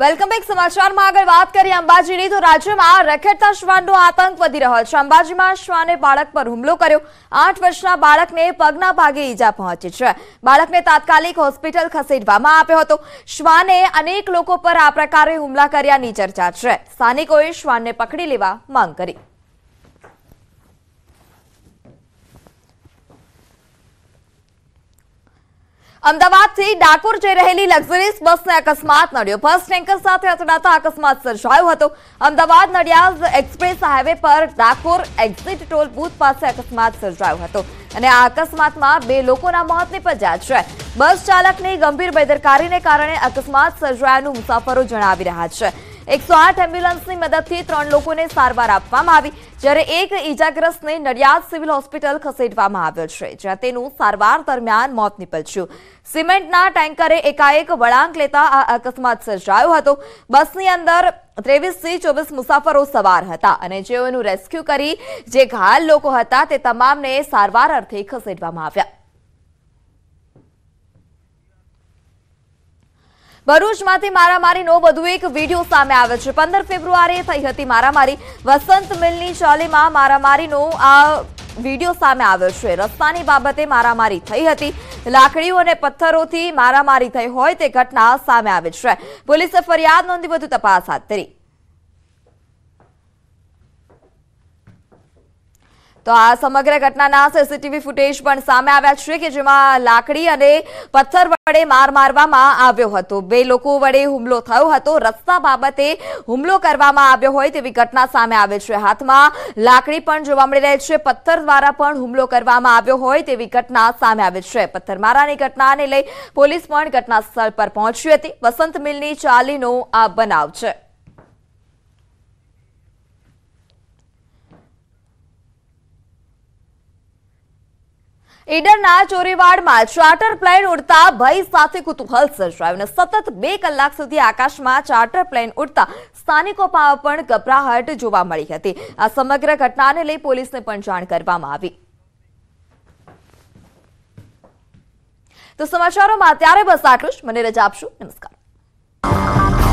welcome back સમાચારમાં આગળ વાત કરીએ અંબાજીની તો રાજ્યમાં રખેડતા શ્વાનનો આતંક વધી રહ્યો છે અંબાજીમાં શ્વાને બાળક પર હુમલો કર્યો આઠ વર્ષના બાળકને પગના ભાગે ઈજા પહોંચી છે બાળકને તાત્કાલિક હોસ્પિટલ ખસેડવામાં આપ્યો હતો શ્વાને અનેક લોકો પર આ પ્રકારે હુમલા કર્યાની ચર્ચા છે સ્થાનિકોએ શ્વાનને પકડી લેવા માંગ કરી અમદાવાદથી ડાકોર જઈ રહેલી લક્ઝરીસ બસને અકસ્માત નડ્યો બસ ટેન્કર સાથે અથડાતા અકસ્માત સર્જાયો હતો અમદાવાદ નડિયાદ એક્સપ્રેસ હાઈવે પર ડાકોર એક્ઝિટ ટોલ બૂથ પાસે અકસ્માત સર્જાયો હતો અને આ અકસ્માતમાં બે લોકોના મોત નિપજ્યા છે બસ ચાલકની ગંભીર બેદરકારીને કારણે અકસ્માત સર્જાયાનું મુસાફરો જણાવી રહ્યા છે એકસો આઠ એમ્બ્યુલન્સની મદદથી ત્રણ લોકોને સારવાર આપવામાં આવી જ્યારે એક ઇજાગ્રસ્તને નડિયાદ સિવિલ હોસ્પિટલ ખસેડવામાં આવ્યો છે જ્યાં તેનું સારવાર દરમિયાન મોત નીપજ્યું સિમેન્ટના ટેન્કરે એકાએક વળાંક લેતા આ અકસ્માત સર્જાયો હતો બસની અંદર ત્રેવીસથી ચોવીસ મુસાફરો સવાર હતા અને જેઓનું રેસ્ક્યુ કરી જે ઘાયલ લોકો હતા તે તમામને સારવાર અર્થે ખસેડવામાં આવ્યા ભરૂચમાંથી મારામારીનો વધુ એક વિડીયો સામે આવ્યો છે પંદર ફેબ્રુઆરીએ થઈ હતી મારામારી વસંત મિલની ચોલીમાં મારામારીનો આ વિડીયો સામે આવ્યો છે રસ્તાની બાબતે મારામારી થઈ હતી લાકડીઓ અને પથ્થરોથી મારામારી થઈ હોય તે ઘટના સામે આવી છે પોલીસે ફરિયાદ નોંધી વધુ તપાસ હાથ ધરી તો આ સમગ્ર ઘટનાના સીસીટીવી ફૂટેજ પણ સામે આવ્યા છે કે જેમાં લાકડી અને પથ્થર વડે માર મારવામાં આવ્યો હતો બે લોકો વડે હુમલો થયો હતો રસ્તા બાબતે હુમલો કરવામાં આવ્યો હોય તેવી ઘટના સામે આવે છે હાથમાં લાકડી પણ જોવા મળી રહી છે પથ્થર દ્વારા પણ હુમલો કરવામાં આવ્યો હોય તેવી ઘટના સામે આવે છે પથ્થરમારાની ઘટનાને લઈ પોલીસ પણ ઘટના સ્થળ પર પહોંચી હતી વસંત મિલની ચાલીનો આ બનાવ છે ઈડરના ચોરીવાડમાં ચાર્ટર પ્લેન ઉડતા ભય સાથે કુતૂહલ સર્જાયું અને સતત બે કલાક સુધી આકાશમાં ચાર્ટર પ્લેન ઉડતા સ્થાનિકોમાં પણ ગભરાહટ જોવા મળી હતી આ સમગ્ર ઘટનાને લઈ પોલીસને પણ જાણ કરવામાં આવી તો સમાચારોમાં અત્યારે બસ આટલું જ મને રજા આપશો નમસ્કાર